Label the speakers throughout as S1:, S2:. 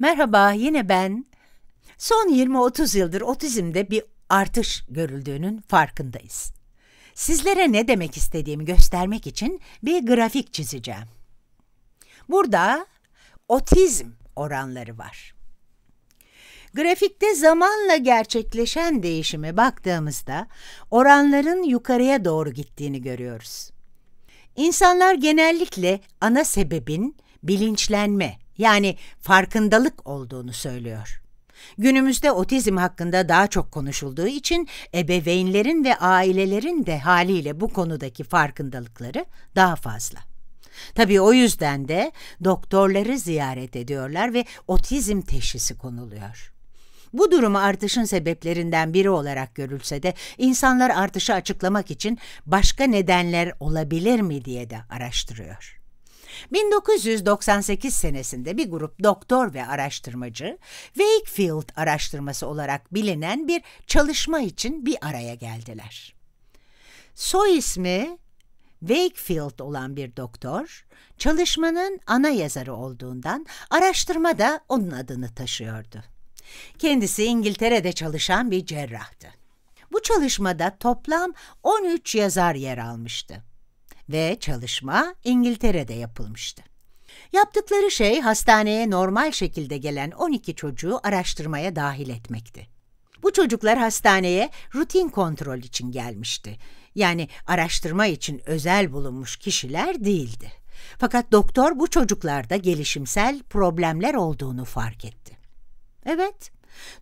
S1: merhaba yine ben. Son 20-30 yıldır otizmde bir artış görüldüğünün farkındayız. Sizlere ne demek istediğimi göstermek için bir grafik çizeceğim. Burada otizm oranları var. Grafikte zamanla gerçekleşen değişime baktığımızda oranların yukarıya doğru gittiğini görüyoruz. İnsanlar genellikle ana sebebin bilinçlenme yani farkındalık olduğunu söylüyor. Günümüzde otizm hakkında daha çok konuşulduğu için ebeveynlerin ve ailelerin de haliyle bu konudaki farkındalıkları daha fazla. Tabii o yüzden de doktorları ziyaret ediyorlar ve otizm teşhisi konuluyor. Bu durumu artışın sebeplerinden biri olarak görülse de insanlar artışı açıklamak için başka nedenler olabilir mi diye de araştırıyor. 1998 senesinde bir grup doktor ve araştırmacı Wakefield araştırması olarak bilinen bir çalışma için bir araya geldiler. Soy ismi Wakefield olan bir doktor, çalışmanın ana yazarı olduğundan araştırma da onun adını taşıyordu. Kendisi İngiltere'de çalışan bir cerrahtı. Bu çalışmada toplam 13 yazar yer almıştı ve çalışma İngiltere'de yapılmıştı. Yaptıkları şey hastaneye normal şekilde gelen 12 çocuğu araştırmaya dahil etmekti. Bu çocuklar hastaneye rutin kontrol için gelmişti. Yani araştırma için özel bulunmuş kişiler değildi. Fakat doktor bu çocuklarda gelişimsel problemler olduğunu fark etti. Evet,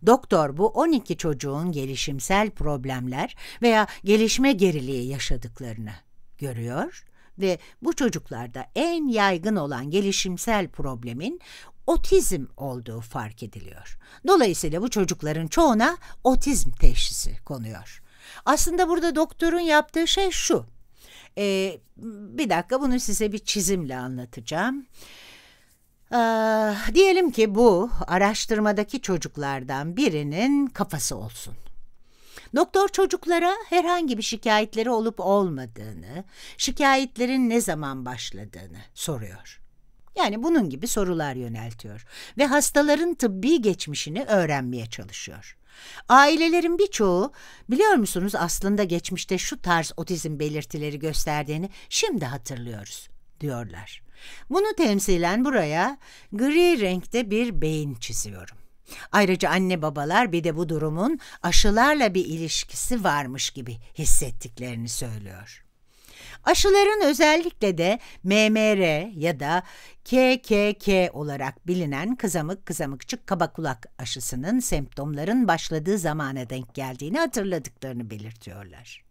S1: doktor bu 12 çocuğun gelişimsel problemler veya gelişme geriliği yaşadıklarını görüyor ve bu çocuklarda en yaygın olan gelişimsel problemin otizm olduğu fark ediliyor. Dolayısıyla bu çocukların çoğuna otizm teşhisi konuyor. Aslında burada doktorun yaptığı şey şu. Ee, bir dakika bunu size bir çizimle anlatacağım. Ee, diyelim ki bu araştırmadaki çocuklardan birinin kafası olsun. Doktor çocuklara herhangi bir şikayetleri olup olmadığını, şikayetlerin ne zaman başladığını soruyor. Yani bunun gibi sorular yöneltiyor ve hastaların tıbbi geçmişini öğrenmeye çalışıyor. Ailelerin birçoğu biliyor musunuz aslında geçmişte şu tarz otizm belirtileri gösterdiğini şimdi hatırlıyoruz diyorlar. Bunu temsilen buraya gri renkte bir beyin çiziyorum. Ayrıca anne babalar bir de bu durumun aşılarla bir ilişkisi varmış gibi hissettiklerini söylüyor. Aşıların özellikle de MMR ya da KKK olarak bilinen kızamık kızamıkçık kaba kulak aşısının semptomların başladığı zamana denk geldiğini hatırladıklarını belirtiyorlar.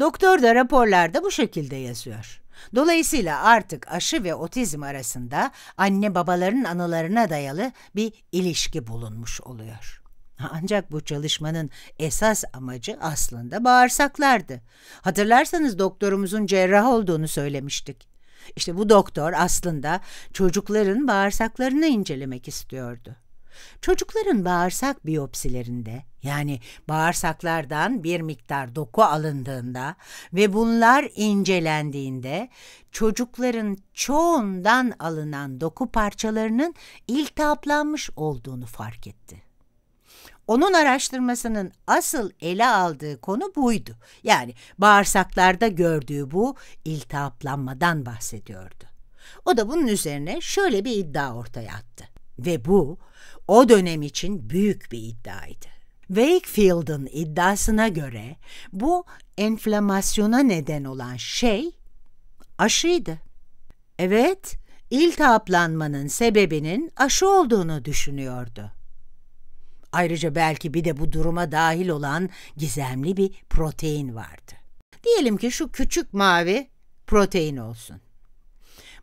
S1: Doktor da raporlarda bu şekilde yazıyor. Dolayısıyla artık aşı ve otizm arasında anne babaların anılarına dayalı bir ilişki bulunmuş oluyor. Ancak bu çalışmanın esas amacı aslında bağırsaklardı. Hatırlarsanız doktorumuzun cerrah olduğunu söylemiştik. İşte bu doktor aslında çocukların bağırsaklarını incelemek istiyordu. Çocukların bağırsak biyopsilerinde yani bağırsaklardan bir miktar doku alındığında ve bunlar incelendiğinde çocukların çoğundan alınan doku parçalarının iltihaplanmış olduğunu fark etti. Onun araştırmasının asıl ele aldığı konu buydu. Yani bağırsaklarda gördüğü bu iltihaplanmadan bahsediyordu. O da bunun üzerine şöyle bir iddia ortaya attı. Ve bu o dönem için büyük bir iddiaydı. Wakefield'ın iddiasına göre bu enflamasyona neden olan şey aşıydı. Evet, iltihaplanmanın sebebinin aşı olduğunu düşünüyordu. Ayrıca belki bir de bu duruma dahil olan gizemli bir protein vardı. Diyelim ki şu küçük mavi protein olsun.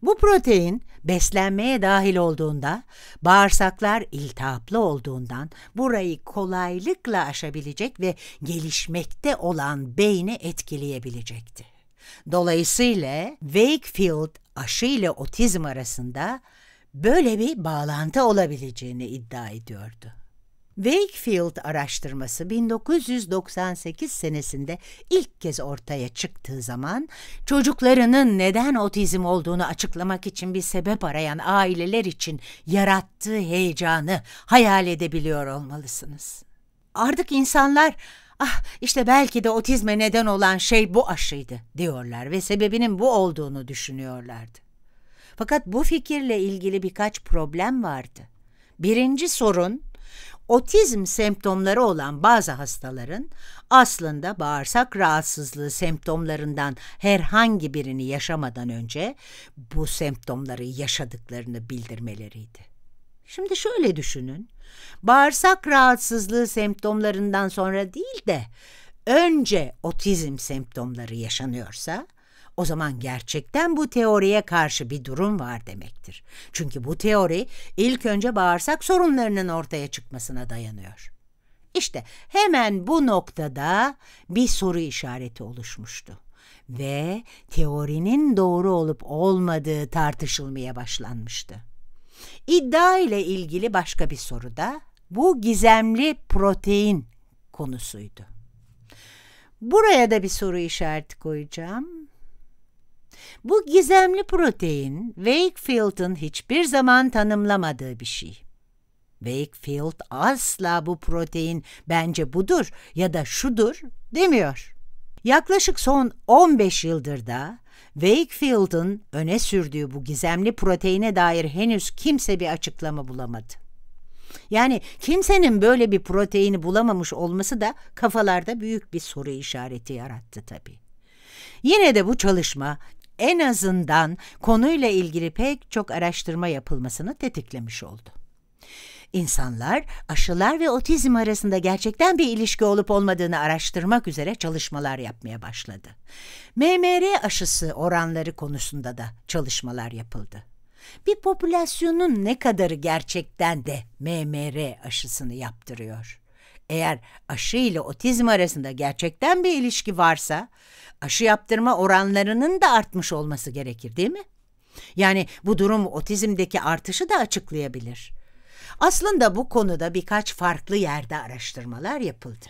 S1: Bu protein beslenmeye dahil olduğunda bağırsaklar iltihaplı olduğundan burayı kolaylıkla aşabilecek ve gelişmekte olan beyni etkileyebilecekti. Dolayısıyla Wakefield aşı ile otizm arasında böyle bir bağlantı olabileceğini iddia ediyordu. Wakefield araştırması 1998 senesinde ilk kez ortaya çıktığı zaman çocuklarının neden otizm olduğunu açıklamak için bir sebep arayan aileler için yarattığı heyecanı hayal edebiliyor olmalısınız. Artık insanlar Ah işte belki de otizme neden olan şey bu aşıydı diyorlar ve sebebinin bu olduğunu düşünüyorlardı. Fakat bu fikirle ilgili birkaç problem vardı. Birinci sorun otizm semptomları olan bazı hastaların aslında bağırsak rahatsızlığı semptomlarından herhangi birini yaşamadan önce bu semptomları yaşadıklarını bildirmeleriydi. Şimdi şöyle düşünün. Bağırsak rahatsızlığı semptomlarından sonra değil de önce otizm semptomları yaşanıyorsa o zaman gerçekten bu teoriye karşı bir durum var demektir. Çünkü bu teori ilk önce bağırsak sorunlarının ortaya çıkmasına dayanıyor. İşte hemen bu noktada bir soru işareti oluşmuştu ve teorinin doğru olup olmadığı tartışılmaya başlanmıştı. İddia ile ilgili başka bir soru da bu gizemli protein konusuydu. Buraya da bir soru işareti koyacağım. Bu gizemli protein Wakefield'ın hiçbir zaman tanımlamadığı bir şey. Wakefield asla bu protein bence budur ya da şudur demiyor. Yaklaşık son 15 yıldır da Wakefield'ın öne sürdüğü bu gizemli proteine dair henüz kimse bir açıklama bulamadı. Yani kimsenin böyle bir proteini bulamamış olması da kafalarda büyük bir soru işareti yarattı tabii. Yine de bu çalışma en azından konuyla ilgili pek çok araştırma yapılmasını tetiklemiş oldu. İnsanlar aşılar ve otizm arasında gerçekten bir ilişki olup olmadığını araştırmak üzere çalışmalar yapmaya başladı. MMR aşısı oranları konusunda da çalışmalar yapıldı. Bir popülasyonun ne kadarı gerçekten de MMR aşısını yaptırıyor? Eğer aşı ile otizm arasında gerçekten bir ilişki varsa aşı yaptırma oranlarının da artmış olması gerekir değil mi? Yani bu durum otizmdeki artışı da açıklayabilir. Aslında bu konuda birkaç farklı yerde araştırmalar yapıldı.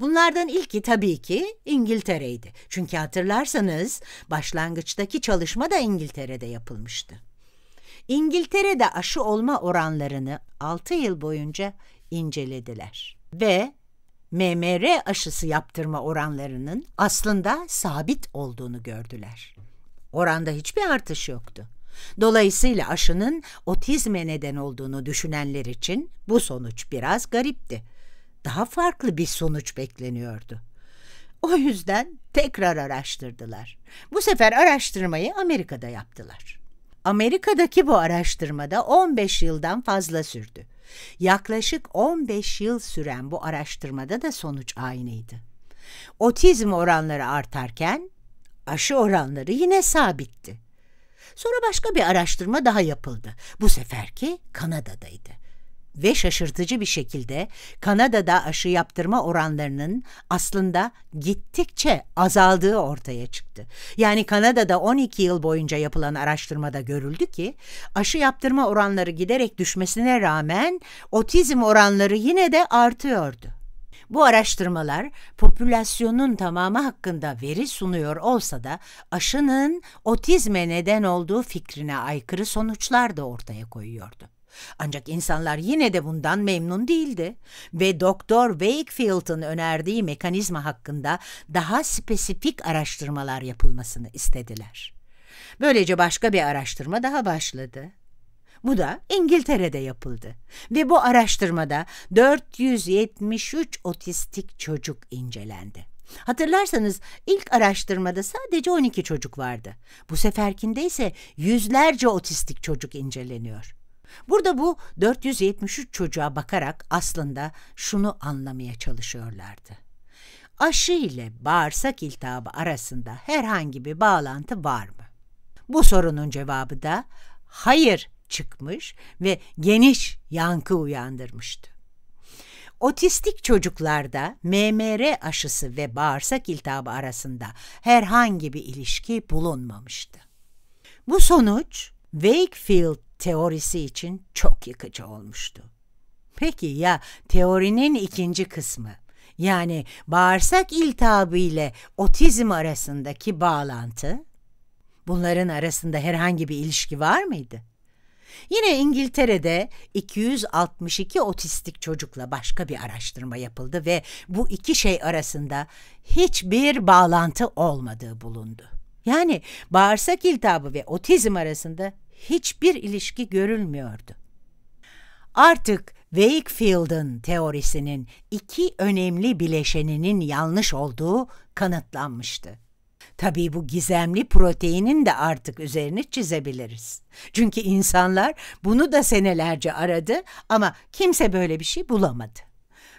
S1: Bunlardan ilki tabii ki İngiltere'ydi. Çünkü hatırlarsanız başlangıçtaki çalışma da İngiltere'de yapılmıştı. İngiltere'de aşı olma oranlarını 6 yıl boyunca incelediler ve MMR aşısı yaptırma oranlarının aslında sabit olduğunu gördüler. Oranda hiçbir artış yoktu. Dolayısıyla aşının otizme neden olduğunu düşünenler için bu sonuç biraz garipti. Daha farklı bir sonuç bekleniyordu. O yüzden tekrar araştırdılar. Bu sefer araştırmayı Amerika'da yaptılar. Amerika'daki bu araştırmada 15 yıldan fazla sürdü. Yaklaşık 15 yıl süren bu araştırmada da sonuç aynıydı. Otizm oranları artarken aşı oranları yine sabitti. Sonra başka bir araştırma daha yapıldı. Bu seferki Kanada'daydı ve şaşırtıcı bir şekilde Kanada'da aşı yaptırma oranlarının aslında gittikçe azaldığı ortaya çıktı. Yani Kanada'da 12 yıl boyunca yapılan araştırmada görüldü ki aşı yaptırma oranları giderek düşmesine rağmen otizm oranları yine de artıyordu. Bu araştırmalar popülasyonun tamamı hakkında veri sunuyor olsa da aşının otizme neden olduğu fikrine aykırı sonuçlar da ortaya koyuyordu. Ancak insanlar yine de bundan memnun değildi ve Doktor Wakefield'ın önerdiği mekanizma hakkında daha spesifik araştırmalar yapılmasını istediler. Böylece başka bir araştırma daha başladı. Bu da İngiltere'de yapıldı ve bu araştırmada 473 otistik çocuk incelendi. Hatırlarsanız ilk araştırmada sadece 12 çocuk vardı. Bu seferkinde ise yüzlerce otistik çocuk inceleniyor. Burada bu 473 çocuğa bakarak aslında şunu anlamaya çalışıyorlardı. Aşı ile bağırsak iltihabı arasında herhangi bir bağlantı var mı? Bu sorunun cevabı da hayır çıkmış ve geniş yankı uyandırmıştı. Otistik çocuklarda MMR aşısı ve bağırsak iltihabı arasında herhangi bir ilişki bulunmamıştı. Bu sonuç Wakefield teorisi için çok yıkıcı olmuştu. Peki ya teorinin ikinci kısmı? Yani bağırsak iltihabı ile otizm arasındaki bağlantı? Bunların arasında herhangi bir ilişki var mıydı? Yine İngiltere'de 262 otistik çocukla başka bir araştırma yapıldı ve bu iki şey arasında hiçbir bağlantı olmadığı bulundu. Yani bağırsak iltihabı ve otizm arasında hiçbir ilişki görülmüyordu. Artık Wakefield'ın teorisinin iki önemli bileşeninin yanlış olduğu kanıtlanmıştı. Tabii bu gizemli proteinin de artık üzerine çizebiliriz. Çünkü insanlar bunu da senelerce aradı ama kimse böyle bir şey bulamadı.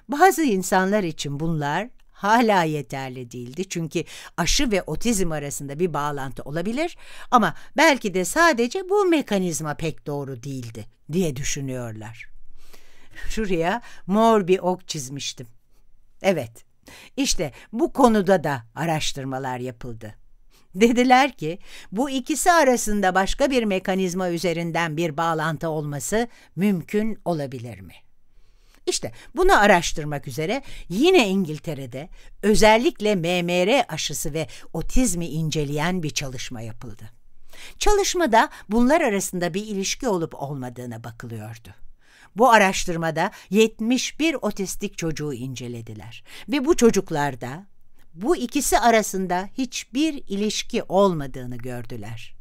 S1: Bazı insanlar için bunlar hala yeterli değildi. Çünkü aşı ve otizm arasında bir bağlantı olabilir ama belki de sadece bu mekanizma pek doğru değildi diye düşünüyorlar. Şuraya mor bir ok çizmiştim. Evet, işte bu konuda da araştırmalar yapıldı. Dediler ki bu ikisi arasında başka bir mekanizma üzerinden bir bağlantı olması mümkün olabilir mi? İşte bunu araştırmak üzere yine İngiltere'de özellikle MMR aşısı ve otizmi inceleyen bir çalışma yapıldı. Çalışmada bunlar arasında bir ilişki olup olmadığına bakılıyordu. Bu araştırmada 71 otistik çocuğu incelediler ve bu çocuklarda bu ikisi arasında hiçbir ilişki olmadığını gördüler.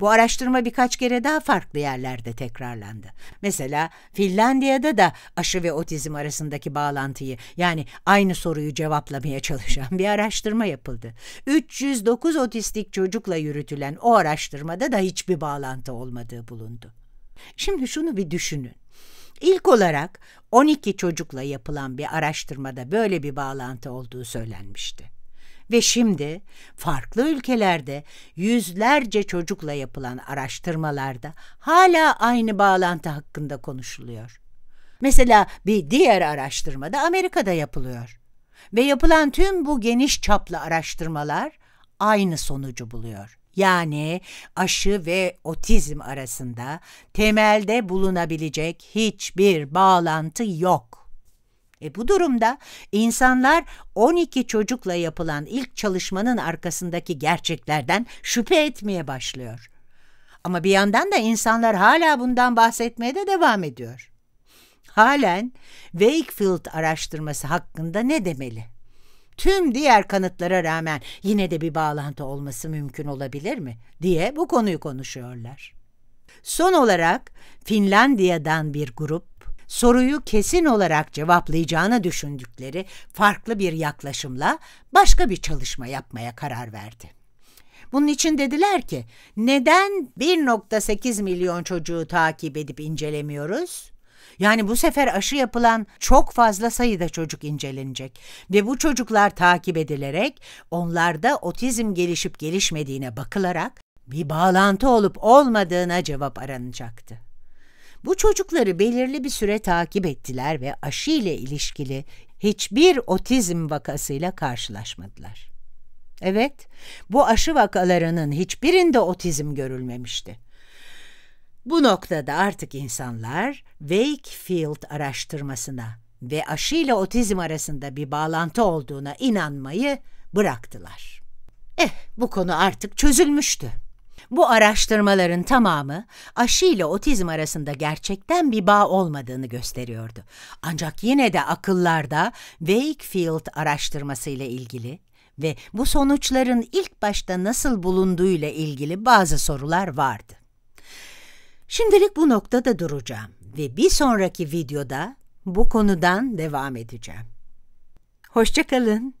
S1: Bu araştırma birkaç kere daha farklı yerlerde tekrarlandı. Mesela Finlandiya'da da aşı ve otizm arasındaki bağlantıyı yani aynı soruyu cevaplamaya çalışan bir araştırma yapıldı. 309 otistik çocukla yürütülen o araştırmada da hiçbir bağlantı olmadığı bulundu. Şimdi şunu bir düşünün. İlk olarak 12 çocukla yapılan bir araştırmada böyle bir bağlantı olduğu söylenmişti. Ve şimdi farklı ülkelerde yüzlerce çocukla yapılan araştırmalarda hala aynı bağlantı hakkında konuşuluyor. Mesela bir diğer araştırmada Amerika'da yapılıyor. Ve yapılan tüm bu geniş çaplı araştırmalar aynı sonucu buluyor. Yani aşı ve otizm arasında temelde bulunabilecek hiçbir bağlantı yok. E bu durumda insanlar 12 çocukla yapılan ilk çalışmanın arkasındaki gerçeklerden şüphe etmeye başlıyor. Ama bir yandan da insanlar hala bundan bahsetmeye de devam ediyor. Halen Wakefield araştırması hakkında ne demeli? Tüm diğer kanıtlara rağmen yine de bir bağlantı olması mümkün olabilir mi diye bu konuyu konuşuyorlar. Son olarak Finlandiya'dan bir grup soruyu kesin olarak cevaplayacağını düşündükleri farklı bir yaklaşımla başka bir çalışma yapmaya karar verdi. Bunun için dediler ki neden 1.8 milyon çocuğu takip edip incelemiyoruz? Yani bu sefer aşı yapılan çok fazla sayıda çocuk incelenecek ve bu çocuklar takip edilerek onlarda otizm gelişip gelişmediğine bakılarak bir bağlantı olup olmadığına cevap aranacaktı. Bu çocukları belirli bir süre takip ettiler ve aşı ile ilişkili hiçbir otizm vakasıyla karşılaşmadılar. Evet, bu aşı vakalarının hiçbirinde otizm görülmemişti. Bu noktada artık insanlar Wakefield araştırmasına ve aşı ile otizm arasında bir bağlantı olduğuna inanmayı bıraktılar. Eh, bu konu artık çözülmüştü. Bu araştırmaların tamamı aşı ile otizm arasında gerçekten bir bağ olmadığını gösteriyordu. Ancak yine de akıllarda Wakefield araştırması ile ilgili ve bu sonuçların ilk başta nasıl bulunduğuyla ilgili bazı sorular vardı. Şimdilik bu noktada duracağım ve bir sonraki videoda bu konudan devam edeceğim. Hoşçakalın.